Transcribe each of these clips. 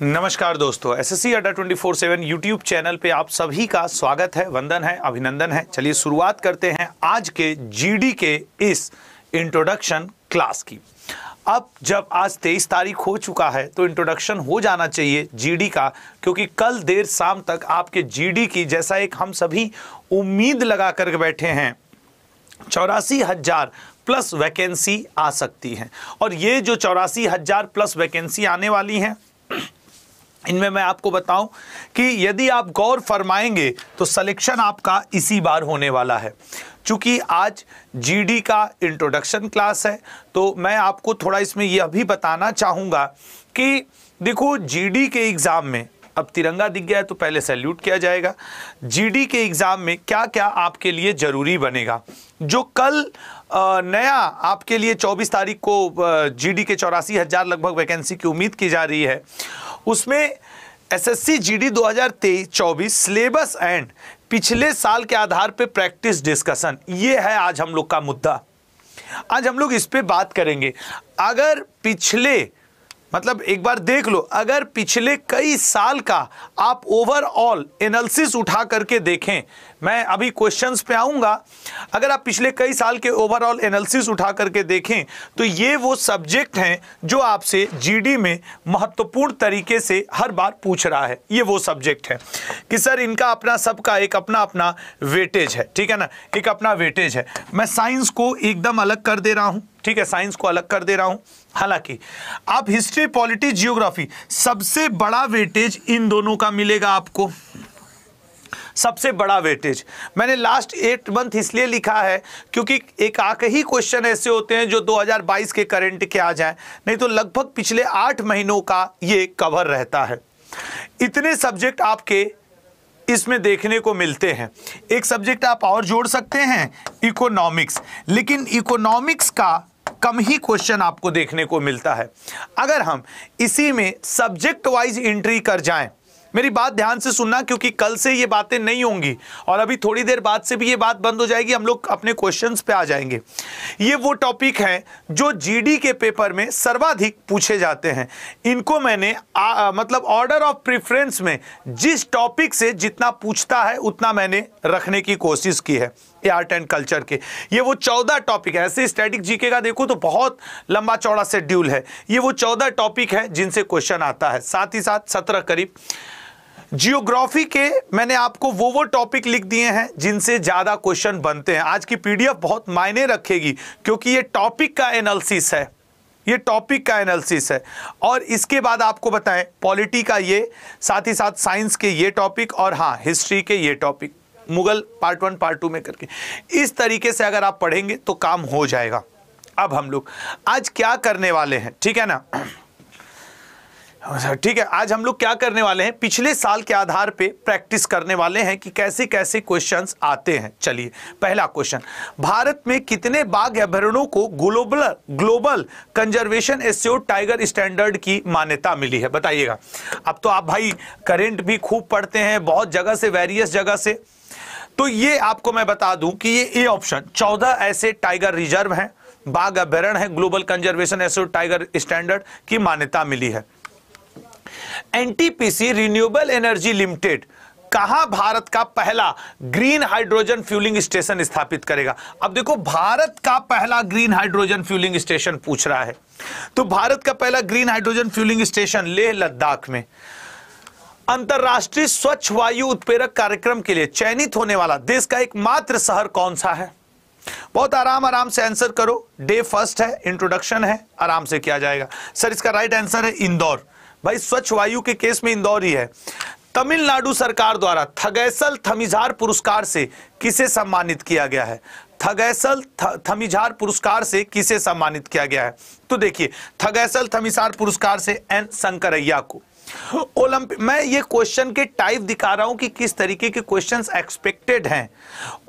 नमस्कार दोस्तों एसएससी अड्डा फोर सेवन यूट्यूब चैनल पे आप सभी का स्वागत है वंदन है अभिनंदन है चलिए शुरुआत करते हैं आज के जीडी के इस इंट्रोडक्शन क्लास की अब जब आज तेईस तारीख हो चुका है तो इंट्रोडक्शन हो जाना चाहिए जीडी का क्योंकि कल देर शाम तक आपके जीडी की जैसा एक हम सभी उम्मीद लगा कर बैठे हैं चौरासी हज़ार प्लस वैकेंसी आ सकती है और ये जो चौरासी हज़ार प्लस वैकेंसी आने वाली हैं इनमें मैं आपको बताऊं कि यदि आप गौर फरमाएंगे तो सिलेक्शन आपका इसी बार होने वाला है चूँकि आज जीडी का इंट्रोडक्शन क्लास है तो मैं आपको थोड़ा इसमें यह भी बताना चाहूँगा कि देखो जीडी के एग्ज़ाम में अब तिरंगा दिख गया है तो पहले सैल्यूट किया जाएगा जीडी के एग्ज़ाम में क्या क्या आपके लिए ज़रूरी बनेगा जो कल नया आपके लिए 24 तारीख को जीडी के चौरासी हज़ार लगभग वैकेंसी की उम्मीद की जा रही है उसमें एसएससी जीडी 2023-24 सिलेबस एंड पिछले साल के आधार पे प्रैक्टिस डिस्कशन ये है आज हम लोग का मुद्दा आज हम लोग इस पर बात करेंगे अगर पिछले मतलब एक बार देख लो अगर पिछले कई साल का आप ओवरऑल एनालिसिस उठा करके देखें मैं अभी क्वेश्चंस पे आऊँगा अगर आप पिछले कई साल के ओवरऑल एनालिसिस उठा करके देखें तो ये वो सब्जेक्ट हैं जो आपसे जीडी में महत्वपूर्ण तरीके से हर बार पूछ रहा है ये वो सब्जेक्ट है कि सर इनका अपना सबका एक अपना अपना वेटेज है ठीक है ना एक अपना वेटेज है मैं साइंस को एकदम अलग कर दे रहा हूँ ठीक है साइंस को अलग कर दे रहा हूं हालांकि आप हिस्ट्री पॉलिटी जियोग्राफी सबसे बड़ा वेटेज इन दोनों का मिलेगा आपको सबसे बड़ा वेटेज मैंने लास्ट एट मंथ इसलिए लिखा है क्योंकि एक आक ही क्वेश्चन ऐसे होते हैं जो 2022 के करंट के आ जाए नहीं तो लगभग पिछले आठ महीनों का ये कवर रहता है इतने सब्जेक्ट आपके इसमें देखने को मिलते हैं एक सब्जेक्ट आप और जोड़ सकते हैं इकोनॉमिक्स लेकिन इकोनॉमिक्स का कम ही क्वेश्चन आपको देखने को मिलता है अगर हम इसी में सब्जेक्ट वाइज एंट्री कर जाएं मेरी बात ध्यान से सुनना क्योंकि कल से ये बातें नहीं होंगी और अभी थोड़ी देर बाद से भी ये बात बंद हो जाएगी हम लोग अपने क्वेश्चन पे आ जाएंगे ये वो टॉपिक है जो जी के पेपर में सर्वाधिक पूछे जाते हैं इनको मैंने आ, मतलब ऑर्डर ऑफ प्रिफ्रेंस में जिस टॉपिक से जितना पूछता है उतना मैंने रखने की कोशिश की है आर्ट एंड कल्चर के ये वो चौदह टॉपिक है ऐसे स्टैटिक जीके का देखो तो बहुत लंबा चौड़ा शेड्यूल है ये वो चौदह टॉपिक है जिनसे क्वेश्चन आता है साथ ही साथ सत्रह करीब जियोग्राफी के मैंने आपको वो वो टॉपिक लिख दिए हैं जिनसे ज़्यादा क्वेश्चन बनते हैं आज की पीडीएफ बहुत मायने रखेगी क्योंकि ये टॉपिक का एनालिसिस है ये टॉपिक का एनालिसिस है और इसके बाद आपको बताएं पॉलिटी का ये साथ ही साथ साइंस के ये टॉपिक और हाँ हिस्ट्री के ये topic Mughal part one part two में करके इस तरीके से अगर आप पढ़ेंगे तो काम हो जाएगा अब हम लोग आज क्या करने वाले हैं ठीक है ना हाँ ठीक है आज हम लोग क्या करने वाले हैं पिछले साल के आधार पे प्रैक्टिस करने वाले हैं कि कैसे कैसे क्वेश्चंस आते हैं चलिए पहला क्वेश्चन भारत में कितने बाघ अभ्यारणों को global global conservation assured tiger standard की मान्यता मिली है बताइएगा अब तो आप भाई करेंट भी खूब पढ़ते हैं बहुत जगह से वेरियस जगह से तो ये आपको मैं बता दूं कि ये ए ऑप्शन चौदह ऐसे टाइगर रिजर्व हैं बाघ अभ्यारण है ग्लोबल कंजर्वेशन एसो टाइगर स्टैंडर्ड की मान्यता मिली है एनटीपीसी रिन्यूएबल एनर्जी लिमिटेड कहा भारत का पहला ग्रीन हाइड्रोजन फ्यूलिंग स्टेशन स्थापित करेगा अब देखो भारत का पहला ग्रीन हाइड्रोजन फ्यूलिंग स्टेशन पूछ रहा है तो भारत का पहला green hydrogen fueling station Leh Ladakh में अंतरराष्ट्रीय स्वच्छ वायु उत्प्रेरक कार्यक्रम के लिए चयनित होने वाला देश का एकमात्र शहर कौन सा है बहुत आराम आराम से आंसर करो डे फर्स्ट है इंट्रोडक्शन है आराम से किया जाएगा सर इसका राइट आंसर है इंदौर भाई स्वच्छ वायु के केस में इंदौर ही है तमिलनाडु सरकार द्वारा थगैसल थमिझार पुरस्कार से किसे सम्मानित किया गया है थगैसल थमिझार पुरस्कार से किसे सम्मानित किया गया है तो देखिए थगैसल थमिसार पुरस्कार से एन शंकरैया को ओलंपिक मैं ये क्वेश्चन के टाइप दिखा रहा हूं कि किस तरीके के क्वेश्चंस एक्सपेक्टेड हैं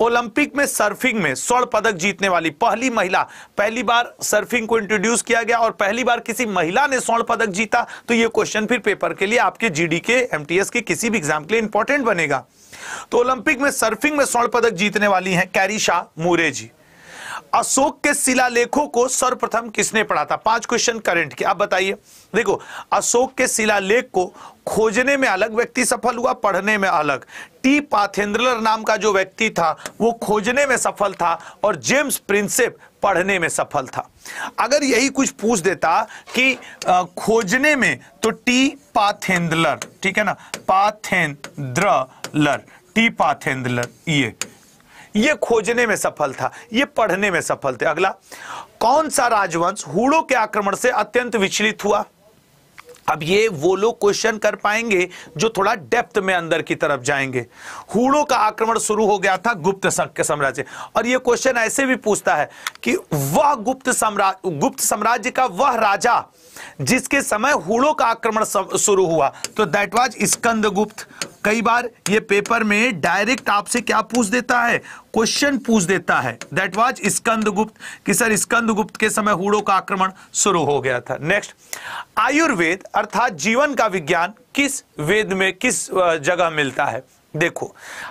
ओलंपिक में सर्फिंग में स्वर्ण पदक जीतने वाली पहली महिला पहली बार सर्फिंग को इंट्रोड्यूस किया गया और पहली बार किसी महिला ने स्वर्ण पदक जीता तो ये क्वेश्चन फिर पेपर के लिए आपके जीडी के एमटीएस के किसी भी एग्जाम के लिए इंपॉर्टेंट बनेगा तो ओलंपिक में सर्फिंग में स्वर्ण पदक जीतने वाली है कैरिशा मूरे जी अशोक के शिलालेखों को सर्वप्रथम किसने पढ़ा था पांच क्वेश्चन करंट के अब बताइए देखो अशोक के शिलालेख को खोजने में अलग व्यक्ति सफल हुआ पढ़ने में अलग टी पाथेंद्रलर नाम का जो व्यक्ति था वो खोजने में सफल था और जेम्स प्रिंसेप पढ़ने में सफल था अगर यही कुछ पूछ देता कि खोजने में तो टी पाथेंद्रलर ठीक है ना पाथेंद्रलर टी पाथेंद्रलर ये ये खोजने में सफल था ये पढ़ने में सफल थे अगला कौन सा राजवंश हुड़ो के आक्रमण से अत्यंत विचलित हुआ अब ये वो लोग क्वेश्चन कर पाएंगे जो थोड़ा डेप्थ में अंदर की तरफ जाएंगे हुड़ो का आक्रमण शुरू हो गया था गुप्त साम्राज्य और ये क्वेश्चन ऐसे भी पूछता है कि वह गुप्त साम्राज्य गुप्त साम्राज्य का वह राजा जिसके समय हुड़ो का आक्रमण शुरू हुआ तो दैट वाज स्कंद गुप्त कई बार ये पेपर में डायरेक्ट आपसे क्या पूछ देता है क्वेश्चन पूछ देता है दैट वाज स्कंद गुप्त कि सर स्कंद गुप्त के समय हुड़ों का आक्रमण शुरू हो गया था नेक्स्ट आयुर्वेद अर्थात जीवन का विज्ञान किस वेद में किस जगह मिलता है देखो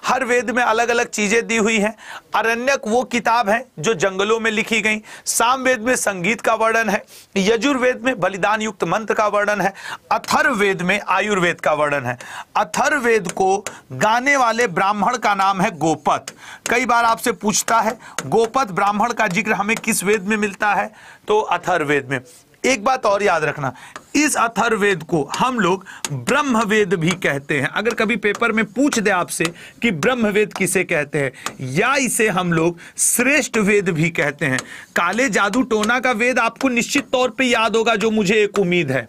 हर वेद में अलग अलग चीजें दी हुई हैं अरण्यक वो किताब है जो जंगलों में लिखी गई सामवेद में संगीत का वर्णन है यजुर्वेद में बलिदान युक्त मंत्र का वर्णन है अथर्वेद में आयुर्वेद का वर्णन है अथर्वेद को गाने वाले ब्राह्मण का नाम है गोपत कई बार आपसे पूछता है गोपत ब्राह्मण का जिक्र हमें किस वेद में मिलता है तो अथर्वेद में एक बात और याद रखना इस अथर्वेद को हम लोग ब्रह्मवेद भी कहते हैं अगर कभी पेपर में पूछ दे आपसे कि ब्रह्मवेद किसे कहते हैं या इसे हम लोग श्रेष्ठ वेद भी कहते हैं काले जादू टोना का वेद आपको निश्चित तौर पे याद होगा जो मुझे एक उम्मीद है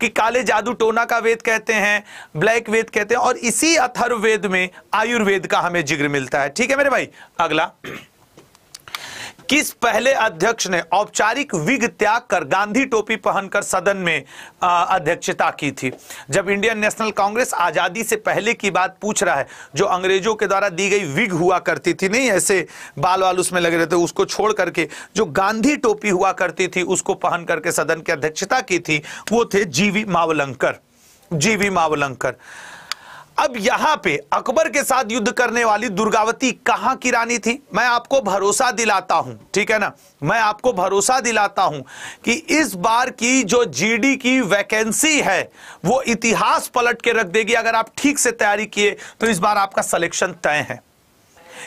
कि काले जादू टोना का वेद कहते हैं ब्लैक वेद कहते हैं और इसी अथर्वेद में आयुर्वेद का हमें जिक्र मिलता है ठीक है मेरे भाई अगला किस पहले अध्यक्ष ने औपचारिक विग त्याग कर गांधी टोपी पहनकर सदन में अध्यक्षता की थी जब इंडियन नेशनल कांग्रेस आज़ादी से पहले की बात पूछ रहा है जो अंग्रेजों के द्वारा दी गई विग हुआ करती थी नहीं ऐसे बाल वाल उसमें लगे रहते उसको छोड़ करके जो गांधी टोपी हुआ करती थी उसको पहन करके सदन की अध्यक्षता की थी वो थे जीवी मावलंकर जीवी मावलंकर अब यहां पे अकबर के साथ युद्ध करने वाली दुर्गावती कहां की रानी थी मैं आपको भरोसा दिलाता हूं ठीक है ना मैं आपको भरोसा दिलाता हूं कि इस बार की जो जीडी की वैकेंसी है वो इतिहास पलट के रख देगी अगर आप ठीक से तैयारी किए तो इस बार आपका सिलेक्शन तय है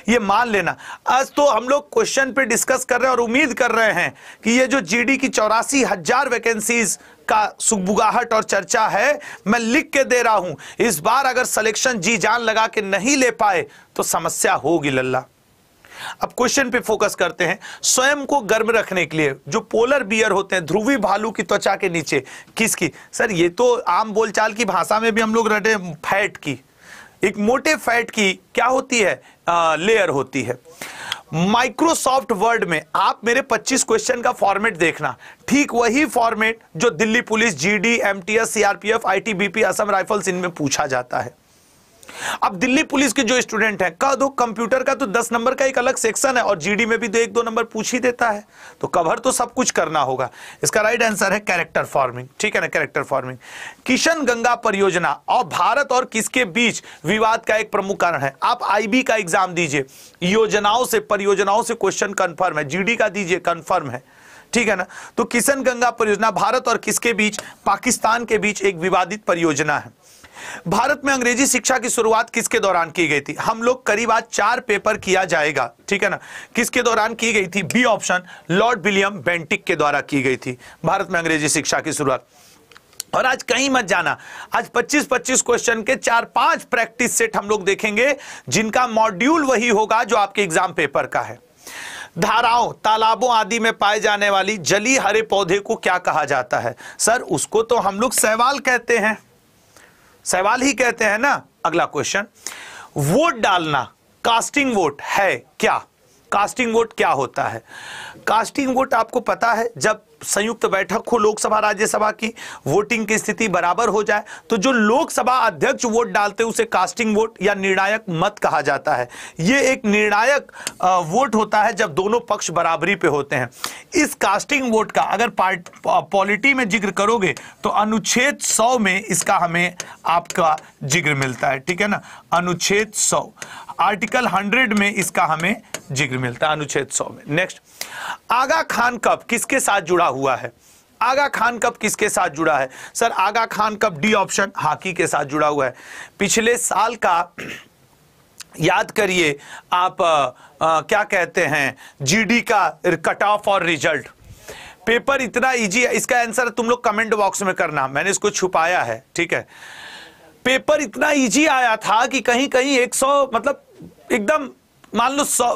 ये मान लेना आज तो हम लोग क्वेश्चन पे डिस्कस कर रहे हैं और उम्मीद कर रहे हैं कि ये जो जीडी की चौरासी हजार वैकेंसीज का सुखबुगाहट और चर्चा है मैं लिख के दे रहा हूं इस बार अगर सिलेक्शन जी जान लगा के नहीं ले पाए तो समस्या होगी लल्ला अब क्वेश्चन पे फोकस करते हैं स्वयं को गर्म रखने के लिए जो पोलर बियर होते हैं ध्रुवी भालू की त्वचा के नीचे किसकी सर ये तो आम बोलचाल की भाषा में भी हम लोग रटे फैट की एक मोटे फैट की क्या होती है आ, लेयर होती है माइक्रोसॉफ्ट वर्ड में आप मेरे 25 क्वेश्चन का फॉर्मेट देखना ठीक वही फॉर्मेट जो Delhi police GD MTS CRPF ITBP Assam rifles इनमें पूछा जाता है अब दिल्ली पुलिस के जो स्टूडेंट है कह दो कंप्यूटर का तो दस नंबर का एक अलग सेक्शन है और जीडी में भी तो एक दो नंबर पूछ ही देता है तो कवर तो सब कुछ करना होगा इसका राइट आंसर है कैरेक्टर फॉर्मिंग ठीक है ना कैरेक्टर फॉर्मिंग किशन गंगा परियोजना और भारत और किसके बीच विवाद का एक प्रमुख कारण है आप आईबी का एग्जाम दीजिए योजनाओं से परियोजनाओं से क्वेश्चन कंफर्म है जीडी का दीजिए कंफर्म है ठीक है ना तो किशन गंगा परियोजना भारत और किसके बीच पाकिस्तान के बीच एक विवादित परियोजना है भारत में अंग्रेजी शिक्षा की शुरुआत किसके दौरान की गई थी हम लोग करीब आज चार पेपर किया जाएगा ठीक है ना किसके दौरान की गई थी B option Lord William Bentinck के द्वारा की गई थी भारत में अंग्रेजी शिक्षा की शुरुआत और आज कहीं मत जाना आज 25-25 क्वेश्चन के चार पांच प्रैक्टिस सेट हम लोग देखेंगे जिनका मॉड्यूल वही होगा जो आपके एग्जाम पेपर का है धाराओं तालाबों आदि में पाए जाने वाली जली हरे पौधे को क्या कहा जाता है सर उसको तो हम लोग सहवाल कहते हैं सवाल ही कहते हैं ना अगला क्वेश्चन वोट डालना कास्टिंग वोट है क्या कास्टिंग वोट क्या होता है कास्टिंग वोट आपको पता है जब संयुक्त बैठक हो लोकसभा राज्यसभा की वोटिंग की स्थिति बराबर हो जाए तो जो लोकसभा अध्यक्ष वोट डालते उसे कास्टिंग वोट या निर्णायक मत कहा जाता है ये एक निर्णायक वोट होता है जब दोनों पक्ष बराबरी पे होते हैं इस कास्टिंग वोट का अगर पॉलिटी में जिक्र करोगे तो अनुच्छेद सौ में इसका हमें आपका जिक्र मिलता है ठीक है ना अनुच्छेद सौ आर्टिकल 100 में इसका हमें जिक्र मिलता है अनुच्छेद 100 में नेक्स्ट आगा खान कब किसके साथ जुड़ा हुआ है आगा खान कब किसके साथ जुड़ा है सर आगा खान कब डी ऑप्शन हॉकी के साथ जुड़ा हुआ है पिछले साल का याद करिए आप आ, आ, क्या कहते हैं जीडी का कट ऑफ और रिजल्ट पेपर इतना इजी है इसका आंसर तुम लोग कमेंट बॉक्स में करना मैंने इसको छुपाया है ठीक है पेपर इतना इजी आया था कि कहीं कहीं 100 मतलब एकदम मान लो सौ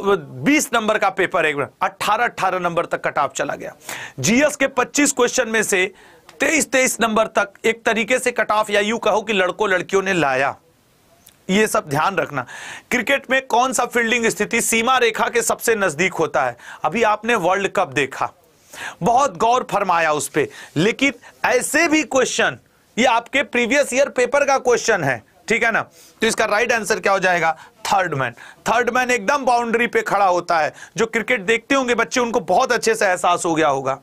बीस नंबर का पेपर एक अट्ठारह अट्ठारह नंबर तक कटाव चला गया जीएस के पच्चीस क्वेश्चन में से तेईस तेईस नंबर तक एक तरीके से कटाव या यू कहो कि लड़कों लड़कियों ने लाया ये सब ध्यान रखना क्रिकेट में कौन सा फील्डिंग स्थिति सीमा रेखा के सबसे नजदीक होता है अभी आपने वर्ल्ड कप देखा बहुत गौर फरमाया उस पर लेकिन ऐसे भी क्वेश्चन ये आपके प्रीवियस ईयर पेपर का क्वेश्चन है ठीक है ना तो इसका राइट आंसर क्या हो जाएगा थर्ड मैन थर्ड मैन एकदम बाउंड्री पे खड़ा होता है जो क्रिकेट देखते होंगे बच्चे उनको बहुत अच्छे से एहसास हो गया होगा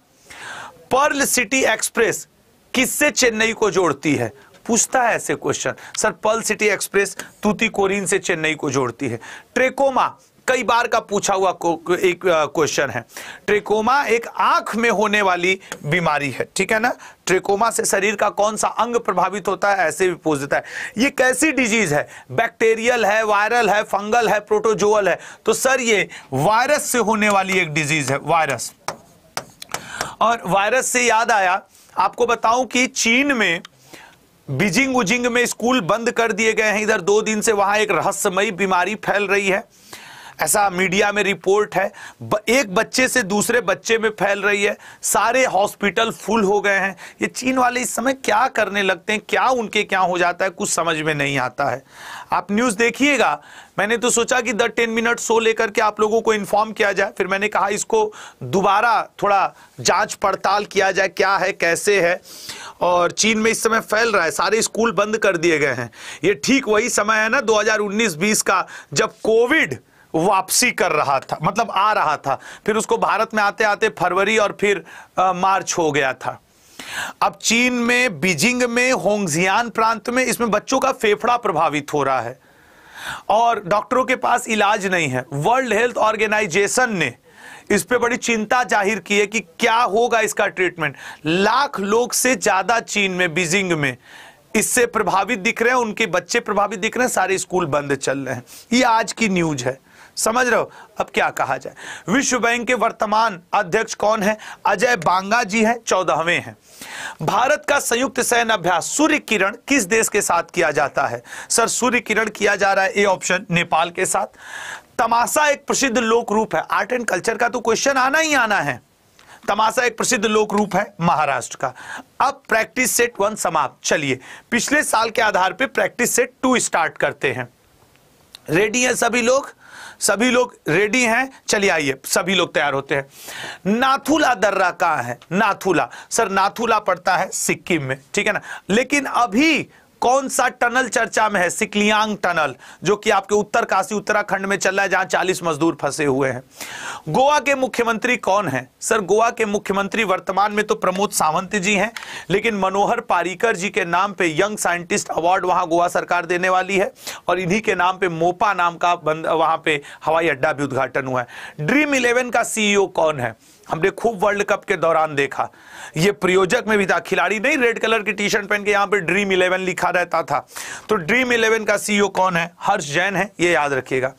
पर्ल सिटी एक्सप्रेस किससे चेन्नई को जोड़ती है पूछता है ऐसे question sir pearl city express Tuticorin से चेन्नई को जोड़ती है ट्रेकोमा कई बार का पूछा हुआ एक क्वेश्चन है ट्रिकोमा एक आंख में होने वाली बीमारी है ठीक है ना ट्रिकोमा से शरीर का कौन सा अंग प्रभावित होता है ऐसे भी पूछ देता है ये कैसी डिजीज है बैक्टीरियल है वायरल है फंगल है प्रोटोजोअल है तो सर ये वायरस से होने वाली एक डिजीज है वायरस और वायरस से याद आया आपको बताऊं कि चीन में बीजिंग उजिंग में स्कूल बंद कर दिए गए हैं इधर दो दिन से वहां एक रहस्यमयी बीमारी फैल रही है ऐसा मीडिया में रिपोर्ट है एक बच्चे से दूसरे बच्चे में फैल रही है सारे हॉस्पिटल फुल हो गए हैं ये चीन वाले इस समय क्या करने लगते हैं क्या उनके क्या हो जाता है कुछ समझ में नहीं आता है आप न्यूज़ देखिएगा मैंने तो सोचा कि द टेन मिनट शो लेकर के आप लोगों को इन्फॉर्म किया जाए फिर मैंने कहा इसको दोबारा थोड़ा जांच पड़ताल किया जाए क्या है कैसे है और चीन में इस समय फैल रहा है सारे स्कूल बंद कर दिए गए हैं ये ठीक वही समय है ना 2019-20 का जब कोविड वापसी कर रहा था मतलब आ रहा था फिर उसको भारत में आते आते फरवरी और फिर आ, मार्च हो गया था अब चीन में बीजिंग में होंगजियान प्रांत में इसमें बच्चों का फेफड़ा प्रभावित हो रहा है और डॉक्टरों के पास इलाज नहीं है वर्ल्ड हेल्थ ऑर्गेनाइजेशन ने इस पे बड़ी चिंता जाहिर की है कि क्या होगा इसका ट्रीटमेंट लाख लोग से ज्यादा चीन में बीजिंग में इससे प्रभावित दिख रहे हैं उनके बच्चे प्रभावित दिख रहे हैं सारे स्कूल बंद चल रहे हैं ये आज की न्यूज है समझ रहे हो अब क्या कहा जाए विश्व बैंक के वर्तमान अध्यक्ष कौन है अजय बांगा जी है चौदहवें हैं भारत का संयुक्त सैन्य अभ्यास सूर्य किरण किस देश के साथ किया जाता है सर सूर्य किरण किया जा रहा है ए ऑप्शन नेपाल के साथ तमाशा एक प्रसिद्ध लोक रूप है आर्ट एंड कल्चर का तो क्वेश्चन आना ही आना है तमाशा एक प्रसिद्ध लोक रूप है महाराष्ट्र का अब प्रैक्टिस सेट वन समाप्त चलिए पिछले साल के आधार पर प्रैक्टिस सेट टू स्टार्ट करते हैं रेडी है सभी लोग सभी लोग रेडी हैं चलिए आइए सभी लोग तैयार होते हैं नाथुला दर्रा कहाँ है नाथुला सर नाथुला पड़ता है सिक्किम में ठीक है ना लेकिन अभी कौन सा टनल चर्चा में है सिकलियांग टनल जो कि आपके उत्तर काशी उत्तराखंड में चल रहा है जहां 40 मजदूर फंसे हुए हैं गोवा के मुख्यमंत्री कौन है सर गोवा के मुख्यमंत्री वर्तमान में तो प्रमोद सावंत जी हैं लेकिन मनोहर पारिकर जी के नाम पे यंग साइंटिस्ट अवार्ड वहां गोवा सरकार देने वाली है और इन्हीं के नाम पर मोपा नाम का वहां पर हवाई अड्डा भी उद्घाटन हुआ है ड्रीम इलेवन का सीईओ e कौन है हमने खूब वर्ल्ड कप के दौरान देखा ये प्रयोजक में भी था खिलाड़ी नहीं रेड कलर की टी शर्ट पहन के यहाँ पे ड्रीम इलेवन लिखा रहता था तो ड्रीम इलेवन का सीईओ e कौन है हर्ष जैन है ये याद रखिएगा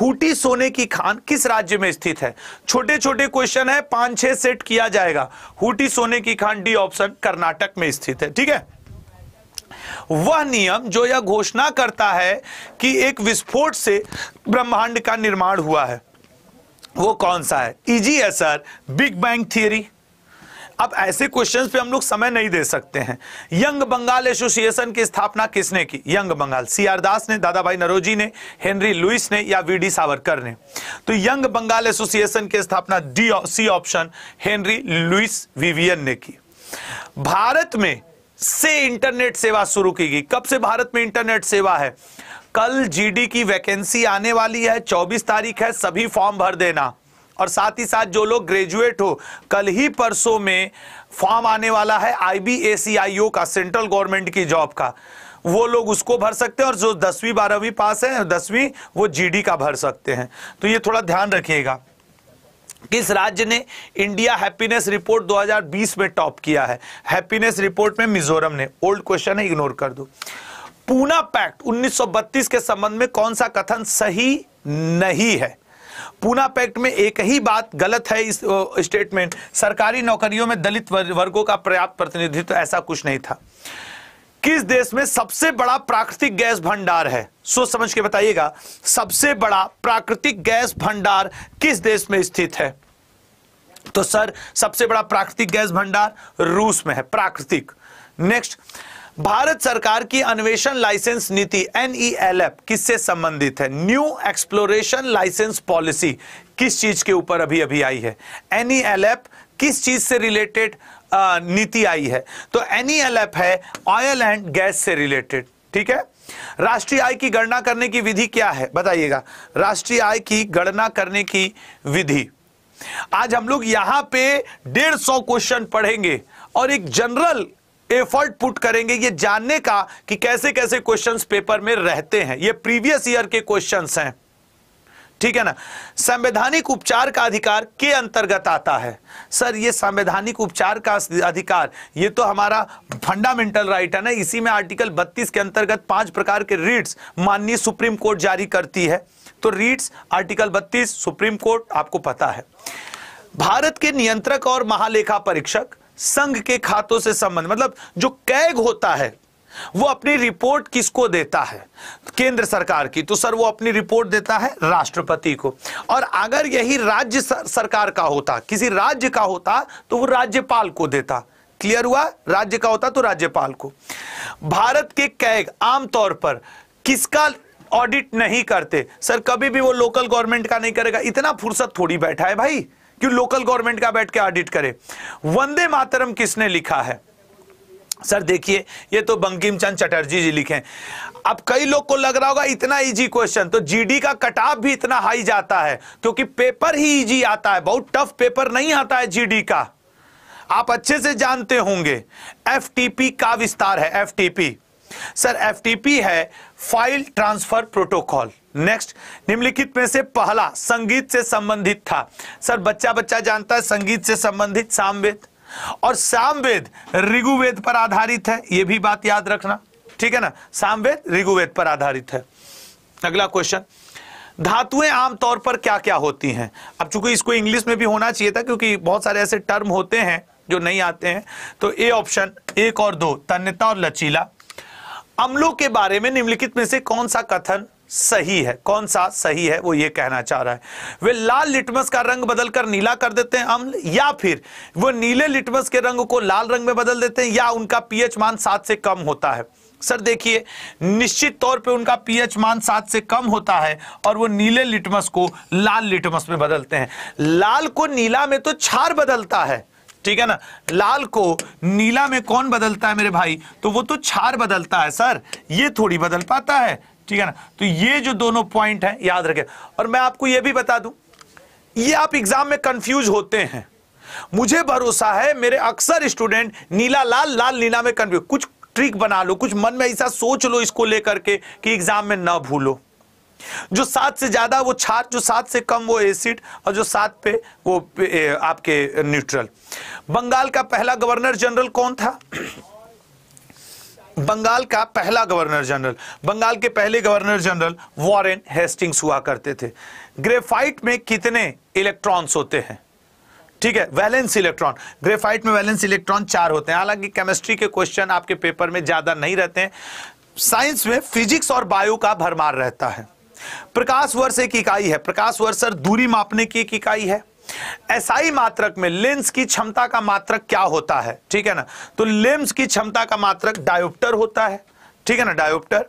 हुटी सोने की खान किस राज्य में स्थित है छोटे छोटे क्वेश्चन है पांच छह सेट किया जाएगा हुटी सोने की खान डी ऑप्शन कर्नाटक में स्थित है ठीक है वह नियम जो यह घोषणा करता है कि एक विस्फोट से ब्रह्मांड का निर्माण हुआ है वो कौन सा है इजी है सर बिग बैंग थियरी अब ऐसे क्वेश्चंस पे हम लोग समय नहीं दे सकते हैं यंग बंगाल एसोसिएशन की स्थापना किसने की young Bengal C R Das ने दादा भाई नरोजी ने हेनरी लुइस ने या वी डी सावरकर ने तो यंग बंगाल एसोसिएशन की स्थापना D C option Henry Louis Vivian ने की भारत में से इंटरनेट सेवा शुरू की गई कब से भारत में इंटरनेट सेवा है कल जीडी की वैकेंसी आने वाली है 24 तारीख है सभी फॉर्म भर देना और साथ ही साथ जो लोग ग्रेजुएट हो कल ही परसों में फॉर्म आने वाला है आईबीएसीआईओ का सेंट्रल गवर्नमेंट की जॉब का वो लोग उसको भर सकते हैं और जो दसवीं बारहवीं पास है दसवीं वो जीडी का भर सकते हैं तो ये थोड़ा ध्यान रखिएगा किस राज्य ने इंडिया हैप्पीनेस रिपोर्ट 2020 में टॉप किया है हैप्पीनेस रिपोर्ट में मिजोरम ने ओल्ड क्वेश्चन है इग्नोर कर दो पूना पैक्ट 1932 के संबंध में कौन सा कथन सही नहीं है पूना पैक्ट में एक ही बात गलत है इस स्टेटमेंट सरकारी नौकरियों में दलित वर्गों का पर्याप्त प्रतिनिधित्व तो ऐसा कुछ नहीं था किस देश में सबसे बड़ा प्राकृतिक गैस भंडार है सोच समझ के बताइएगा सबसे बड़ा प्राकृतिक गैस भंडार किस देश में स्थित है तो सर सबसे बड़ा प्राकृतिक गैस भंडार रूस में है प्राकृतिक नेक्स्ट भारत सरकार की अन्वेषण लाइसेंस नीति एनईएलएफ e किससे संबंधित है न्यू एक्सप्लोरेशन लाइसेंस पॉलिसी किस चीज के ऊपर अभी अभी आई है एनईएलएफ e किस चीज से रिलेटेड नीति आई है तो एनईएलएफ e है ऑयल एंड गैस से रिलेटेड ठीक है राष्ट्रीय आय की गणना करने की विधि क्या है बताइएगा राष्ट्रीय आय की गणना करने की विधि आज हम लोग यहां पे डेढ़ सौ क्वेश्चन पढ़ेंगे और एक जनरल एफर्ट पुट करेंगे ये जानने का कि कैसे कैसे क्वेश्चंस पेपर में रहते हैं ये प्रीवियस ईयर के क्वेश्चंस हैं ठीक है ना संवैधानिक उपचार का अधिकार के अंतर्गत आता है सर ये संवैधानिक उपचार का अधिकार ये तो हमारा फंडामेंटल राइट है ना इसी में आर्टिकल 32 के अंतर्गत पांच प्रकार के रीट्स माननीय सुप्रीम कोर्ट जारी करती है तो रीट्स आर्टिकल 32 सुप्रीम कोर्ट आपको पता है भारत के नियंत्रक और महालेखा परीक्षक संघ के खातों से संबंध मतलब जो कैग होता है वो अपनी रिपोर्ट किसको देता है केंद्र सरकार की तो सर वो अपनी रिपोर्ट देता है राष्ट्रपति को और अगर यही राज्य सरकार का होता किसी राज्य का होता तो वो राज्यपाल को देता क्लियर हुआ राज्य का होता तो राज्यपाल को भारत के कैग आमतौर पर किसका ऑडिट नहीं करते सर कभी भी वो लोकल गवर्नमेंट का नहीं करेगा इतना फुर्सत थोड़ी बैठा है भाई कि लोकल गवर्नमेंट का बैठ के ऑडिट करे वंदे मातरम किसने लिखा है सर देखिए ये तो बंकिम चंद चटर्जी जी लिखे अब कई लोग को लग रहा होगा इतना इजी क्वेश्चन तो जीडी का कट ऑफ भी इतना हाई जाता है क्योंकि पेपर ही इजी आता है बहुत टफ पेपर नहीं आता है जीडी का आप अच्छे से जानते होंगे एफटीपी का विस्तार है एफटीपी सर एफटीपी है फाइल ट्रांसफर प्रोटोकॉल नेक्स्ट निम्नलिखित में से पहला संगीत से संबंधित था सर बच्चा बच्चा जानता है संगीत से संबंधित सामवेद और सामवेद ऋगुवेद पर आधारित है यह भी बात याद रखना ठीक है ना सामवेद ऋगुवेद पर आधारित है अगला क्वेश्चन धातुएं आमतौर पर क्या क्या होती हैं अब चूंकि इसको इंग्लिश में भी होना चाहिए था क्योंकि बहुत सारे ऐसे टर्म होते हैं जो नहीं आते हैं तो ए ऑप्शन एक और दो तन्यता और लचीला अम्लों के बारे में निम्नलिखित में से कौन सा कथन सही है कौन सा सही है वो ये कहना चाह रहा है वे लाल लिटमस का रंग बदलकर नीला कर देते हैं अम्ल या फिर वो नीले लिटमस के रंग को लाल रंग में बदल देते हैं या उनका पीएच मान सात से कम होता है सर देखिए निश्चित तौर पे उनका पीएच मान सात से कम होता है और वो नीले लिटमस को लाल लिटमस में बदलते हैं लाल को नीला में तो छार बदलता है ठीक है ना लाल को नीला में कौन बदलता है मेरे भाई तो वो तो छार बदलता है सर ये थोड़ी बदल पाता है ठीक है ना तो ये जो दोनों पॉइंट हैं याद रखें और मैं आपको ये भी बता दूं ये आप एग्जाम में कंफ्यूज होते हैं मुझे भरोसा है मेरे अक्सर स्टूडेंट नीला लाल लाल नीला में कंफ्यूज कुछ ट्रिक बना लो कुछ मन में ऐसा सोच लो इसको लेकर के कि एग्जाम में ना भूलो जो सात से ज्यादा वो छात्र जो सात से कम वो एसिड और जो सात पे वो पे, आपके न्यूट्रल बंगाल का पहला गवर्नर जनरल कौन था बंगाल का पहला गवर्नर जनरल बंगाल के पहले गवर्नर जनरल वॉरेन हेस्टिंग्स हुआ करते थे ग्रेफाइट में कितने इलेक्ट्रॉन्स होते हैं ठीक है वैलेंस इलेक्ट्रॉन ग्रेफाइट में वैलेंस इलेक्ट्रॉन चार होते हैं हालांकि केमिस्ट्री के क्वेश्चन आपके पेपर में ज्यादा नहीं रहते हैं साइंस में फिजिक्स और बायो का भरमार रहता है प्रकाश वर्ष एक इकाई है प्रकाश वर्ष दूरी मापने की एक इकाई है एसआई मात्रक में लेंस की क्षमता का मात्रक क्या होता है ठीक है ना तो लेंस की क्षमता का मात्रक डायोप्टर होता है ठीक है ना डायोप्टर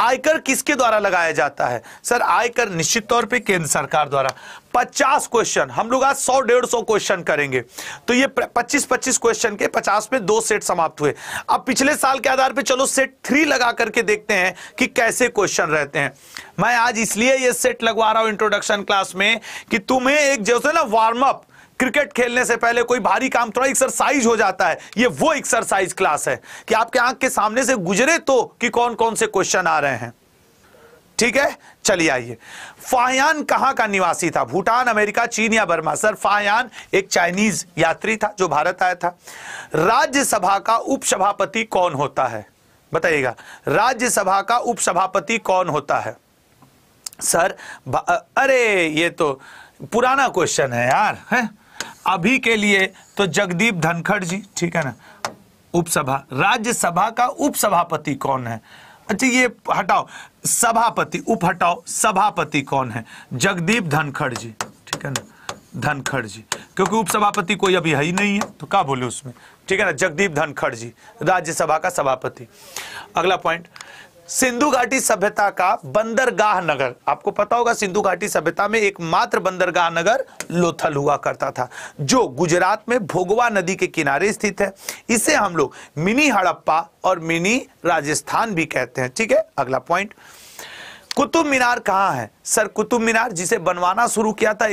आयकर किसके द्वारा लगाया जाता है सर आयकर निश्चित तौर पे केंद्र सरकार द्वारा 50 क्वेश्चन हम लोग आज 100 डेढ़ सौ क्वेश्चन करेंगे तो ये 25 25 क्वेश्चन के 50 में दो सेट समाप्त हुए अब पिछले साल के आधार पे चलो सेट थ्री लगा करके देखते हैं कि कैसे क्वेश्चन रहते हैं मैं आज इसलिए ये सेट लगवा रहा हूं इंट्रोडक्शन क्लास में कि तुम्हें एक जैसे ना वार्म अप क्रिकेट खेलने से पहले कोई भारी काम थोड़ा एक्सरसाइज हो जाता है ये वो एक्सरसाइज क्लास है कि आपके आंख के सामने से गुजरे तो कि कौन कौन से क्वेश्चन आ रहे हैं ठीक है चलिए आइए फायान कहां का निवासी था भूटान अमेरिका चीन या बर्मा सर फायान एक चाइनीज यात्री था जो भारत आया था राज्यसभा का उपसभापति कौन होता है बताइएगा राज्यसभा का उपसभापति कौन होता है सर अरे ये तो पुराना क्वेश्चन है यार है अभी के लिए तो जगदीप धनखड़ जी ठीक है ना उपसभा राज्यसभा का उपसभापति कौन है अच्छा ये हटाओ सभापति उप हटाओ सभापति कौन है जगदीप धनखड़ जी ठीक है ना धनखड़ जी क्योंकि उपसभापति कोई अभी है ही नहीं है तो क्या बोले उसमें ठीक है ना जगदीप धनखड़ जी राज्यसभा का सभापति अगला पॉइंट सिंधु घाटी सभ्यता का बंदरगाह नगर आपको पता होगा सिंधु घाटी सभ्यता में एकमात्र बंदरगाह नगर लोथल हुआ करता था जो गुजरात में भोगवा नदी के किनारे स्थित है इसे हम लोग मिनी हड़प्पा और मिनी राजस्थान भी कहते हैं ठीक है अगला पॉइंट कुतुब मीनार कहाँ है सर कुतुब मीनार जिसे बनवाना शुरू किया था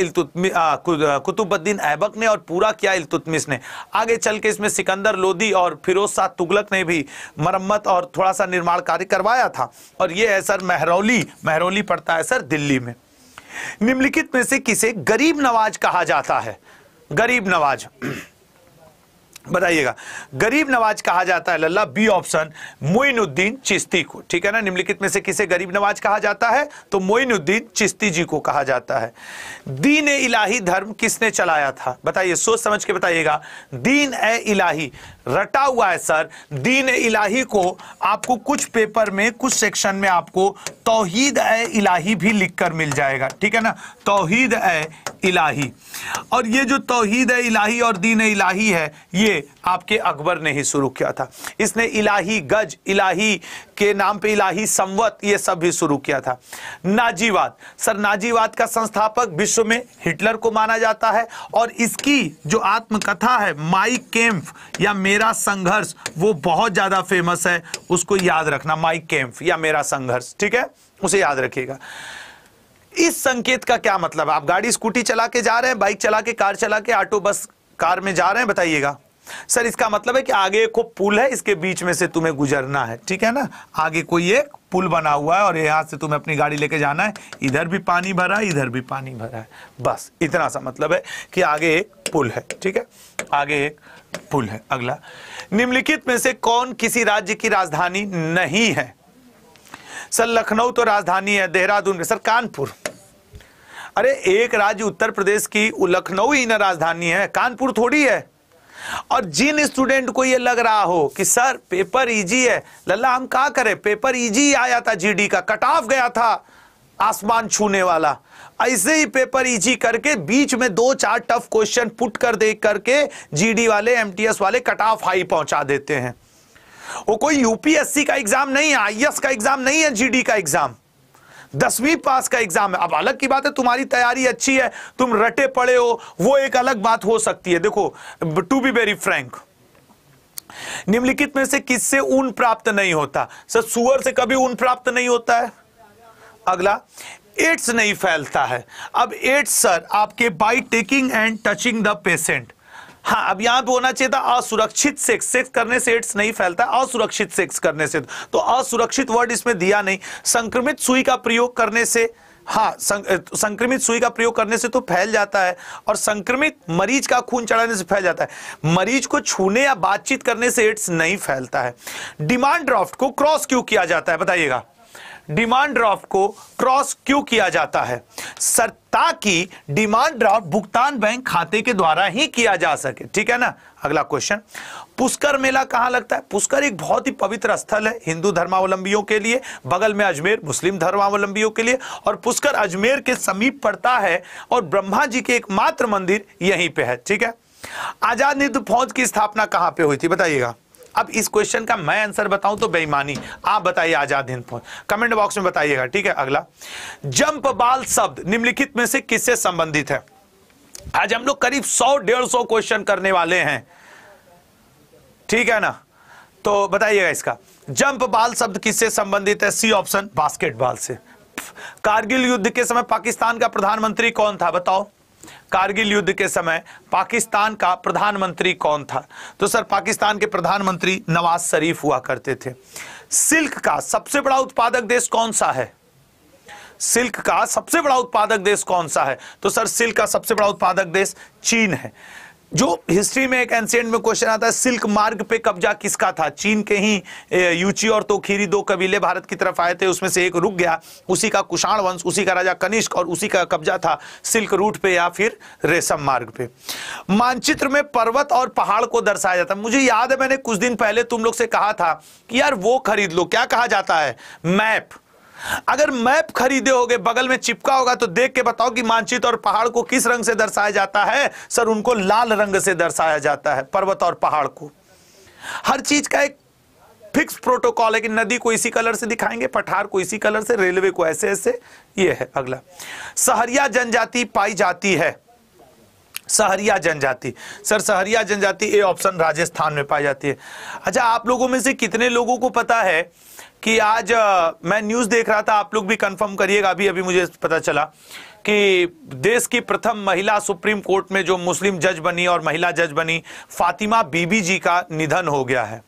कुतुबुद्दीन ऐबक ने और पूरा किया इलतुतमिस ने आगे चल के इसमें सिकंदर लोदी और फिरोज शाह तुगलक ने भी मरम्मत और थोड़ा सा निर्माण कार्य करवाया था और ये है सर महरौली महरौली पड़ता है सर दिल्ली में निम्नलिखित में से किसे गरीब नवाज कहा जाता है गरीब नवाज बताइएगा गरीब नवाज कहा जाता है लल्ला बी ऑप्शन मोइनुद्दीन चिश्ती को ठीक है ना निम्नलिखित में से किसे गरीब नवाज कहा जाता है तो मोइनुद्दीन चिश्ती जी को कहा जाता है दीन ए इलाही धर्म किसने चलाया था बताइए सोच समझ के बताइएगा दीन ए इलाही रटा हुआ है सर दीन इलाही को आपको कुछ पेपर में कुछ सेक्शन में आपको तोहीद ए इलाही भी लिखकर मिल जाएगा ठीक है ना तोहीद ए इलाही और ये जो तोहीद ए इलाही और दीन इलाही है ये आपके अकबर ने ही शुरू किया था इसने इलाही गज इलाही के नाम पे इलाही संवत ये सब भी शुरू किया था नाजीवाद सर नाजीवाद का संस्थापक विश्व में हिटलर को माना जाता है और इसकी जो आत्मकथा है माई कैंफ या मेरा संघर्ष वो बहुत ज़्यादा फेमस है उसको याद रखना माई कैंफ या मेरा संघर्ष ठीक है उसे याद रखिएगा इस संकेत का क्या मतलब आप गाड़ी स्कूटी चला के जा रहे हैं बाइक चला के कार चला के ऑटो बस कार में जा रहे हैं बताइएगा सर इसका मतलब है कि आगे एक पुल है इसके बीच में से तुम्हें गुजरना है ठीक है ना आगे कोई एक पुल बना हुआ है और यहां से तुम्हें अपनी गाड़ी लेके जाना है इधर भी पानी भरा है इधर भी पानी भरा है बस इतना सा मतलब है कि आगे एक पुल है ठीक है आगे एक पुल है अगला निम्नलिखित में से कौन किसी राज्य की राजधानी नहीं है सर लखनऊ तो राजधानी है देहरादून में सर कानपुर अरे एक राज्य उत्तर प्रदेश की लखनऊ ही ना राजधानी है कानपुर थोड़ी है और जिन स्टूडेंट को ये लग रहा हो कि सर पेपर इजी है लल्ला हम क्या करें पेपर इजी आया था जीडी का कट ऑफ गया था आसमान छूने वाला ऐसे ही पेपर इजी करके बीच में दो चार टफ क्वेश्चन पुट कर दे करके जीडी वाले एमटीएस वाले कट ऑफ हाई पहुंचा देते हैं वो कोई यूपीएससी का एग्जाम नहीं है आईएएस का एग्जाम नहीं है जीडी का एग्जाम दसवीं पास का एग्जाम है अब अलग की बात है तुम्हारी तैयारी अच्छी है तुम रटे पड़े हो वो एक अलग बात हो सकती है देखो टू बी वेरी फ्रेंक निम्नलिखित में से किससे ऊन प्राप्त नहीं होता सर सुअर से कभी ऊन प्राप्त नहीं होता है अगला एड्स नहीं फैलता है अब एड्स सर आपके by taking and touching the patient हाँ अब यहां पर होना चाहिए था असुरक्षित सेक्स सेक्स करने से एड्स नहीं फैलता असुरक्षित सेक्स करने से तो असुरक्षित वर्ड इसमें दिया नहीं संक्रमित सुई का प्रयोग करने से हाँ सं, संक्रमित सुई का प्रयोग करने से तो फैल जाता है और संक्रमित मरीज का खून चढ़ाने से फैल जाता है मरीज को छूने या बातचीत करने से एड्स नहीं फैलता है डिमांड ड्राफ्ट को क्रॉस क्यों किया जाता है बताइएगा डिमांड ड्राफ्ट को क्रॉस क्यों किया जाता है सर ताकि डिमांड ड्राफ्ट भुगतान बैंक खाते के द्वारा ही किया जा सके ठीक है ना अगला क्वेश्चन पुष्कर मेला कहां लगता है पुष्कर एक बहुत ही पवित्र स्थल है हिंदू धर्मावलंबियों के लिए बगल में अजमेर मुस्लिम धर्मावलंबियों के लिए और पुष्कर अजमेर के समीप पड़ता है और ब्रह्मा जी के एकमात्र मंदिर यहीं पे है ठीक है आजाद हिंद फौज की स्थापना कहां पे हुई थी बताइएगा अब इस क्वेश्चन का मैं आंसर बताऊं तो बेईमानी आप बताइए आजाद हिंद फोन कमेंट बॉक्स में बताइएगा ठीक है अगला जंप बाल शब्द निम्नलिखित में से किससे संबंधित है आज हम लोग करीब सौ डेढ़ सौ क्वेश्चन करने वाले हैं ठीक है ना तो बताइएगा इसका जंप बाल शब्द किससे संबंधित है सी ऑप्शन बास्केटबॉल से कारगिल युद्ध के समय पाकिस्तान का प्रधानमंत्री कौन था बताओ कारगिल युद्ध के समय पाकिस्तान का प्रधानमंत्री कौन था तो सर पाकिस्तान के प्रधानमंत्री नवाज शरीफ हुआ करते थे सिल्क का सबसे बड़ा उत्पादक देश कौन सा है सिल्क का सबसे बड़ा उत्पादक देश कौन सा है तो सर सिल्क का सबसे बड़ा उत्पादक देश चीन है जो हिस्ट्री में एक एंसियंट में क्वेश्चन आता है सिल्क मार्ग पे कब्जा किसका था चीन के ही यूची और तोखीरी दो कबीले भारत की तरफ आए थे उसमें से एक रुक गया उसी का कुषाण वंश उसी का राजा कनिष्क और उसी का कब्जा था सिल्क रूट पे या फिर रेशम मार्ग पे मानचित्र में पर्वत और पहाड़ को दर्शाया जाता मुझे याद है मैंने कुछ दिन पहले तुम लोग से कहा था कि यार वो खरीद लो क्या कहा जाता है मैप अगर मैप खरीदे होगे बगल में चिपका होगा तो देख के बताओ कि मानचित्र और पहाड़ को किस रंग से दर्शाया जाता है सर उनको लाल रंग से दर्शाया जाता है पर्वत और पहाड़ को हर चीज का एक फिक्स प्रोटोकॉल है कि नदी को इसी कलर से दिखाएंगे पठार को इसी कलर से रेलवे को ऐसे ऐसे ये है अगला सहरिया जनजाति पाई जाती है सहरिया जनजाति सर सहरिया जनजाति ए ऑप्शन राजस्थान में पाई जाती है अच्छा आप लोगों में से कितने लोगों को पता है कि आज मैं न्यूज़ देख रहा था आप लोग भी कंफर्म करिएगा अभी अभी मुझे पता चला कि देश की प्रथम महिला सुप्रीम कोर्ट में जो मुस्लिम जज बनी और महिला जज बनी फातिमा बीबी जी का निधन हो गया है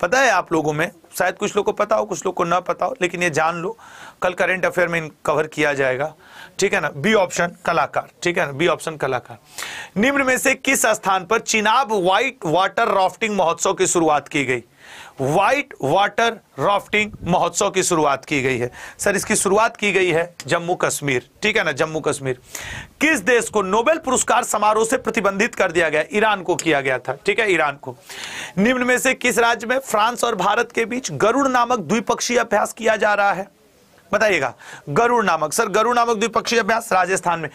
पता है आप लोगों में शायद कुछ लोग को पता हो कुछ लोग को ना पता हो लेकिन ये जान लो कल करेंट अफेयर में कवर किया जाएगा ठीक है ना बी ऑप्शन कलाकार ठीक है ना बी ऑप्शन कलाकार निम्न में से किस स्थान पर चिनाब व्हाइट वाटर राफ्टिंग महोत्सव की शुरुआत की गई व्हाइट वाटर राफ्टिंग महोत्सव की शुरुआत की गई है सर इसकी शुरुआत की गई है जम्मू कश्मीर ठीक है ना जम्मू कश्मीर किस देश को नोबेल पुरस्कार समारोह से प्रतिबंधित कर दिया गया ईरान को किया गया था ठीक है ईरान को निम्न में से किस राज्य में फ्रांस और भारत के बीच गरुड़ नामक द्विपक्षीय अभ्यास किया जा रहा है बताइएगा गरुड़ नामक सर गरुड़ नामक द्विपक्षीय अभ्यास राजस्थान में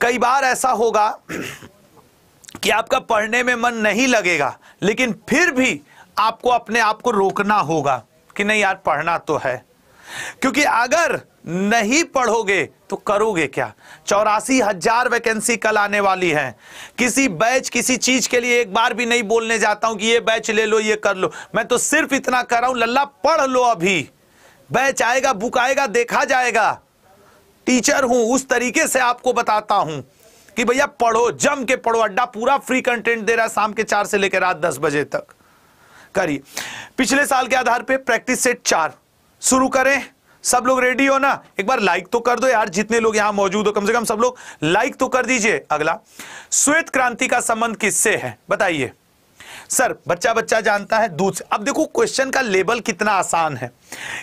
कई बार ऐसा होगा कि आपका पढ़ने में मन नहीं लगेगा लेकिन फिर भी आपको अपने आप को रोकना होगा कि नहीं यार पढ़ना तो है क्योंकि अगर नहीं पढ़ोगे तो करोगे क्या चौरासी हजार वैकेंसी कल आने वाली है किसी बैच किसी चीज के लिए एक बार भी नहीं बोलने जाता हूं कि ये बैच ले लो ये कर लो मैं तो सिर्फ इतना कर रहा हूं लल्ला पढ़ लो अभी बैच आएगा बुक आएगा देखा जाएगा टीचर हूं उस तरीके से आपको बताता हूं कि भैया पढ़ो जम के पढ़ो अड्डा पूरा फ्री कंटेंट दे रहा है शाम के चार से लेकर रात दस बजे तक करिए पिछले साल के आधार पे प्रैक्टिस सेट चार शुरू करें सब लोग रेडी हो ना एक बार लाइक तो कर दो यार जितने लोग यहां मौजूद हो कम से कम सब लोग लाइक तो कर दीजिए अगला श्वेत क्रांति का संबंध किससे है बताइए सर बच्चा बच्चा जानता है दूध से अब देखो क्वेश्चन का लेबल कितना आसान है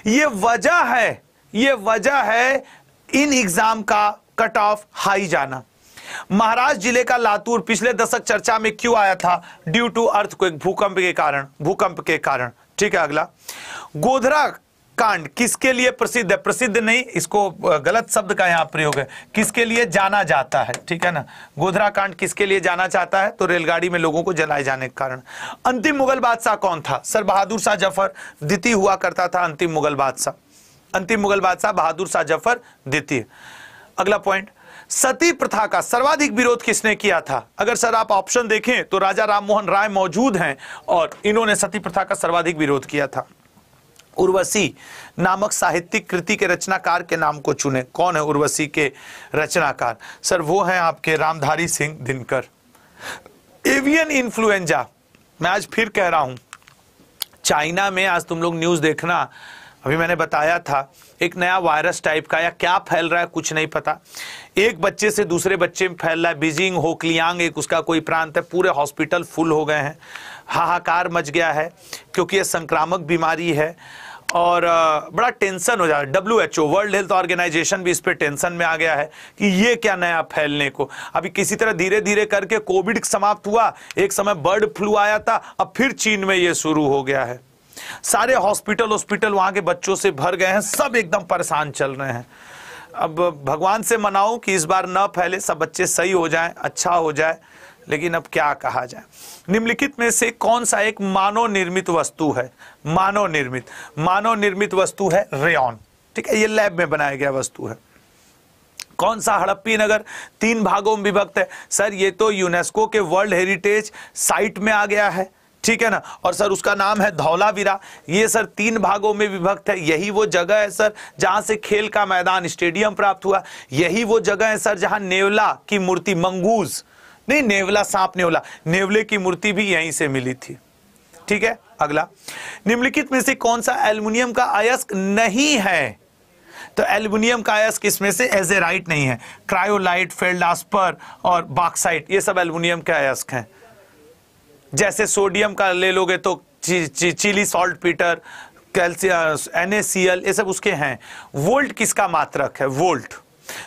ये वजह है ये वजह है इन एग्जाम का कट ऑफ हाई जाना महाराष्ट्र जिले का लातूर पिछले दशक चर्चा में क्यों आया था ड्यू टू अर्थ को भूकंप के कारण भूकंप के कारण ठीक है अगला गोधरा कांड किसके लिए प्रसिद्ध है प्रसिद्ध नहीं इसको गलत शब्द का यहां प्रयोग है किसके लिए जाना जाता है ठीक है ना गोधरा कांड किसके लिए जाना चाहता है तो रेलगाड़ी में लोगों को जलाए जाने के कारण अंतिम मुगल बादशाह कौन था सर बहादुर शाह जफर द्वितीय हुआ करता था अंतिम मुगल बादशाह अंतिम मुगल बादशाह बहादुर शाह जफर द्वितीय अगला पॉइंट सती प्रथा का सर्वाधिक विरोध किसने किया था अगर सर आप ऑप्शन देखें तो राजा राममोहन राय मौजूद हैं और इन्होंने सती प्रथा का सर्वाधिक विरोध किया था उर्वशी नामक साहित्यिक कृति के रचनाकार के नाम को चुने कौन है उर्वशी के रचनाकार सर वो हैं आपके रामधारी सिंह दिनकर एवियन इन्फ्लुएंजा मैं आज फिर कह रहा हूं चाइना में आज तुम लोग न्यूज देखना अभी मैंने बताया था एक नया वायरस टाइप का या क्या फैल रहा है कुछ नहीं पता एक बच्चे से दूसरे बच्चे में फैल रहा है बीजिंग होकलियांग एक उसका कोई प्रांत है पूरे हॉस्पिटल फुल हो गए हैं हाहाकार मच गया है क्योंकि यह संक्रामक बीमारी है और बड़ा टेंशन हो जा रहा है W H O world health organization भी इस पर टेंशन में आ गया है कि ये क्या नया फैलने को अभी किसी तरह धीरे धीरे करके कोविड समाप्त हुआ एक समय बर्ड फ्लू आया था अब फिर चीन में ये शुरू हो गया है सारे हॉस्पिटल हॉस्पिटल वहां के बच्चों से भर गए हैं सब एकदम परेशान चल रहे हैं अब भगवान से मनाओ कि इस बार न फैले सब बच्चे सही हो जाएं अच्छा हो जाए लेकिन अब क्या कहा जाए निम्नलिखित में से कौन सा एक मानव निर्मित वस्तु है मानव निर्मित मानव निर्मित वस्तु है रेन ठीक है ये लैब में बनाया गया वस्तु है कौन सा हड़प्पी नगर तीन भागों में विभक्त है सर ये तो यूनेस्को के वर्ल्ड हेरिटेज साइट में आ गया है ठीक है ना और सर उसका नाम है धौलावीरा ये सर तीन भागों में विभक्त है यही वो जगह है सर जहां से खेल का मैदान स्टेडियम प्राप्त हुआ यही वो जगह है सर जहां नेवला की मूर्ति मंगूज नहीं नेवला सांप नेवला नेवले की मूर्ति भी यहीं से मिली थी ठीक है अगला निम्नलिखित में से कौन सा एल्यूमिनियम का अयस्क नहीं है तो एल्युमिनियम का अयस्क इसमें से एजेराइट नहीं है क्रायोलाइट फेल्डास्पर और बाक्साइट ये सब एल्युमिनियम के अयस्क हैं जैसे सोडियम का ले लोगे तो ची, ची, चिली सॉल्ट पीटर कैल्शियम एन ये सब उसके हैं वोल्ट किसका मात्रक है वोल्ट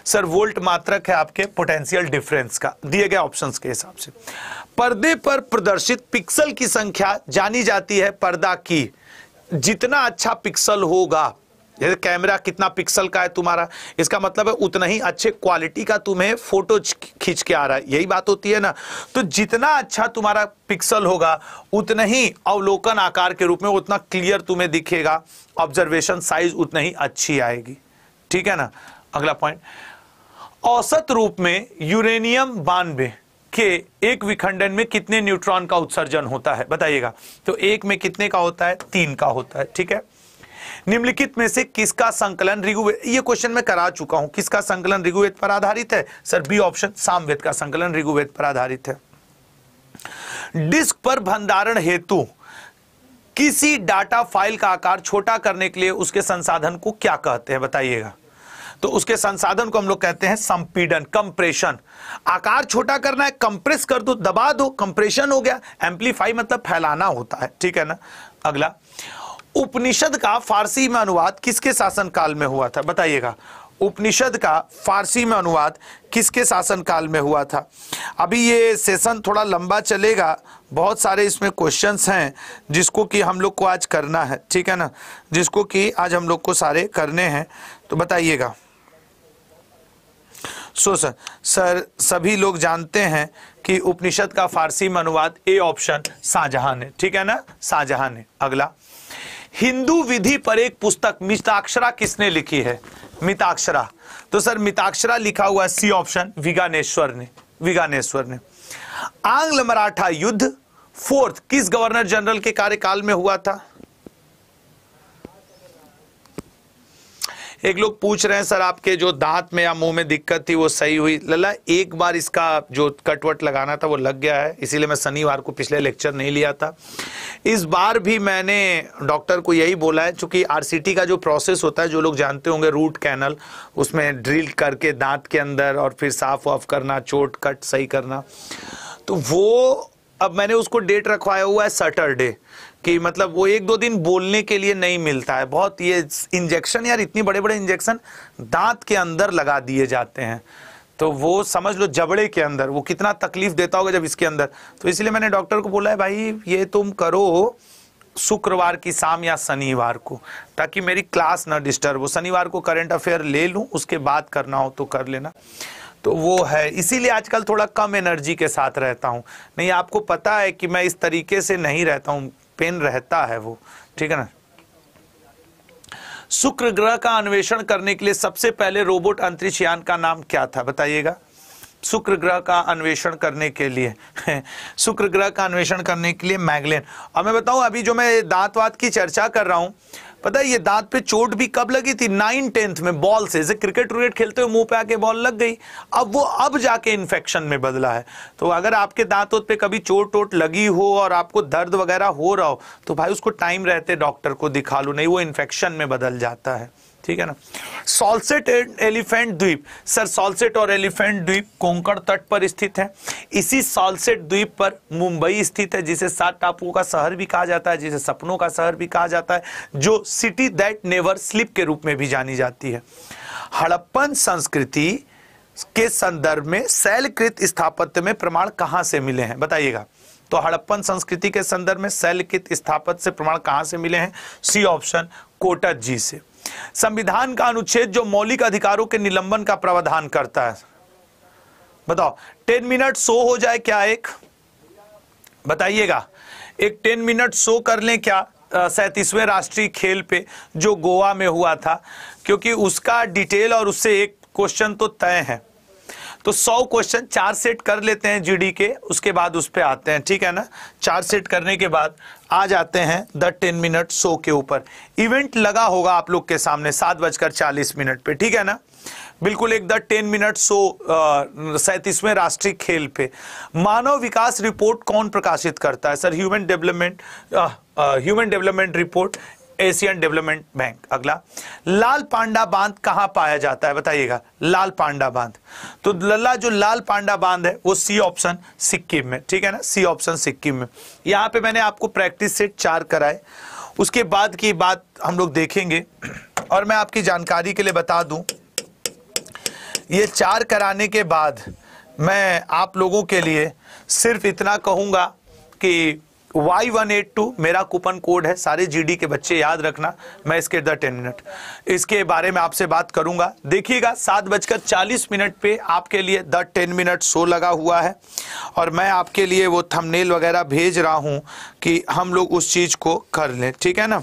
सर वोल्ट मात्रक है आपके पोटेंशियल डिफरेंस का दिए गए ऑप्शंस के हिसाब से पर्दे पर प्रदर्शित पिक्सल की संख्या जानी जाती है पर्दा की जितना अच्छा पिक्सल होगा जैसे कैमरा कितना पिक्सल का है तुम्हारा इसका मतलब है उतना ही अच्छे क्वालिटी का तुम्हें फोटो खींच के आ रहा है यही बात होती है ना तो जितना अच्छा तुम्हारा पिक्सल होगा उतना ही अवलोकन आकार के रूप में उतना क्लियर तुम्हें दिखेगा ऑब्जर्वेशन साइज उतना ही अच्छी आएगी ठीक है ना अगला पॉइंट औसत रूप में यूरेनियम बानवे के एक विखंडन में कितने न्यूट्रॉन का उत्सर्जन होता है बताइएगा तो एक में कितने का होता है तीन का होता है ठीक है निम्नलिखित में से किसका संकलन ऋगुवेद ये क्वेश्चन मैं करा चुका हूं किसका संकलन ऋगुवेद पर आधारित है सर बी ऑप्शन सामवेद का संकलन ऋगुवेद पर आधारित है डिस्क पर भंडारण हेतु किसी डाटा फाइल का आकार छोटा करने के लिए उसके संसाधन को क्या कहते हैं बताइएगा तो उसके संसाधन को हम लोग कहते हैं संपीडन कंप्रेशन आकार छोटा करना है कंप्रेस कर दो दबा दो कंप्रेशन हो गया एम्पलीफाई मतलब फैलाना होता है ठीक है ना अगला उपनिषद का फारसी में अनुवाद किसके शासन काल में हुआ था बताइएगा उपनिषद का फारसी में अनुवाद किसके शासन काल में हुआ था अभी ये सेशन थोड़ा लंबा चलेगा बहुत सारे इसमें क्वेश्चंस हैं जिसको कि हम लोग को आज करना है ठीक है ना जिसको कि आज हम लोग को सारे करने हैं तो बताइएगा सो सर सर सभी लोग जानते हैं कि उपनिषद का फारसी में अनुवाद ए ऑप्शन शाहजहां ने ठीक है ना शाहजहां ने अगला हिंदू विधि पर एक पुस्तक मिताक्षरा किसने लिखी है मिताक्षरा तो सर मिताक्षरा लिखा हुआ है सी ऑप्शन विगानेश्वर ने विगानेश्वर ने आंग्ल मराठा युद्ध फोर्थ किस गवर्नर जनरल के कार्यकाल में हुआ था एक लोग पूछ रहे हैं सर आपके जो दांत में या मुंह में दिक्कत थी वो सही हुई लल्ला एक बार इसका जो कटवट लगाना था वो लग गया है इसीलिए मैं शनिवार को पिछले लेक्चर नहीं लिया था इस बार भी मैंने डॉक्टर को यही बोला है चूंकि आर का जो प्रोसेस होता है जो लोग जानते होंगे रूट कैनल उसमें ड्रिल करके दांत के अंदर और फिर साफ वाफ करना चोट कट सही करना तो वो अब मैंने उसको डेट रखवाया हुआ है सैटरडे कि मतलब वो एक दो दिन बोलने के लिए नहीं मिलता है बहुत ये इंजेक्शन यार इतनी बड़े बड़े इंजेक्शन दांत के अंदर लगा दिए जाते हैं तो वो समझ लो जबड़े के अंदर वो कितना तकलीफ देता होगा जब इसके अंदर तो इसलिए मैंने डॉक्टर को बोला है भाई ये तुम करो शुक्रवार की शाम या शनिवार को ताकि मेरी क्लास ना डिस्टर्ब हो शनिवार को करंट अफेयर ले लूँ उसके बाद करना हो तो कर लेना तो वो है इसीलिए आजकल थोड़ा कम एनर्जी के साथ रहता हूँ नहीं आपको पता है कि मैं इस तरीके से नहीं रहता हूँ पेन रहता है वो ठीक है ना शुक्र ग्रह का अन्वेषण करने के लिए सबसे पहले रोबोट अंतरिक्ष यान का नाम क्या था बताइएगा शुक्र ग्रह का अन्वेषण करने के लिए शुक्र ग्रह का अन्वेषण करने के लिए मैगलेन और मैं बताऊं अभी जो मैं दांतवाद की चर्चा कर रहा हूं पता है ये दांत पे चोट भी कब लगी थी नाइन टेंथ में बॉल से जैसे क्रिकेट व्रिकेट खेलते हुए मुंह पे आके बॉल लग गई अब वो अब जाके इन्फेक्शन में बदला है तो अगर आपके दांत दांतों पे कभी चोट टोट लगी हो और आपको दर्द वगैरह हो रहा हो तो भाई उसको टाइम रहते डॉक्टर को दिखा लो नहीं वो इन्फेक्शन में बदल जाता है ठीक है ना सॉल्सेट एलिफेंट द्वीप सर सॉल्सेट और एलिफेंट द्वीप कोंकण तट पर स्थित है इसी सॉल्सेट द्वीप पर मुंबई स्थित है जिसे सात टापुओं का शहर भी कहा जाता है जिसे सपनों का शहर भी कहा जाता है जो सिटी दैट नेवर स्लिप के रूप में भी जानी जाती है हड़प्पन संस्कृति के संदर्भ में शैलकृत स्थापत्य में प्रमाण कहां से मिले हैं बताइएगा तो हड़प्पन संस्कृति के संदर्भ में शैलकृत स्थापत्य से प्रमाण कहां से मिले हैं सी ऑप्शन कोटा जी से संविधान का अनुच्छेद जो मौलिक अधिकारों के निलंबन का प्रावधान करता है बताओ टेन मिनट सो हो जाए क्या एक बताइएगा एक टेन मिनट सो कर लें क्या सैतीसवें राष्ट्रीय खेल पे जो गोवा में हुआ था क्योंकि उसका डिटेल और उससे एक क्वेश्चन तो तय है तो सौ क्वेश्चन चार सेट कर लेते हैं जीडी के उसके बाद उस पर आते हैं ठीक है ना चार सेट करने के बाद आ जाते हैं द टेन मिनट शो के ऊपर इवेंट लगा होगा आप लोग के सामने सात बजकर चालीस मिनट पे ठीक है ना बिल्कुल एक द टेन मिनट शो सैतीसवें राष्ट्रीय खेल पे मानव विकास रिपोर्ट कौन प्रकाशित करता है sir human development human development report Asian development bank अगला लाल पांडा बांध कहां पाया जाता है बताइएगा लाल पांडा बांध तो लल्ला जो लाल पांडा बांध है वो सी ऑप्शन सिक्किम में ठीक है ना सी ऑप्शन सिक्किम में यहां पे मैंने आपको प्रैक्टिस सेट चार कराए उसके बाद की बात हम लोग देखेंगे और मैं आपकी जानकारी के लिए बता दू ये चार कराने के बाद मैं आप लोगों के लिए सिर्फ इतना कहूंगा कि वाई वन एट टू मेरा कूपन कोड है सारे जीडी के बच्चे याद रखना मैं इसके द टेन मिनट इसके बारे में आपसे बात करूंगा देखिएगा सात बजकर चालीस मिनट पे आपके लिए द टेन मिनट शो लगा हुआ है और मैं आपके लिए वो थंबनेल वगैरह भेज रहा हूं कि हम लोग उस चीज़ को कर लें ठीक है ना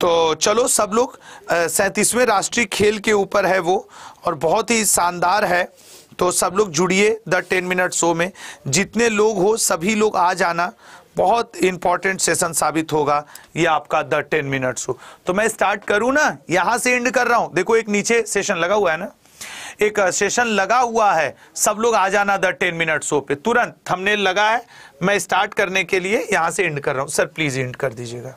तो चलो सब लोग सैंतीसवें राष्ट्रीय खेल के ऊपर है वो और बहुत ही शानदार है तो सब लोग जुड़िए द टेन मिनट शो में जितने लोग हो सभी लोग आ जाना बहुत इंपॉर्टेंट सेशन साबित होगा ये आपका द टेन मिनट्स हो तो मैं स्टार्ट करूं ना यहां से एंड कर रहा हूं देखो एक नीचे सेशन लगा हुआ है ना एक सेशन लगा हुआ है सब लोग आ जाना द टेन मिनट शो पे तुरंत हमने लगा है मैं स्टार्ट करने के लिए यहां से एंड कर रहा हूँ सर प्लीज एंड कर दीजिएगा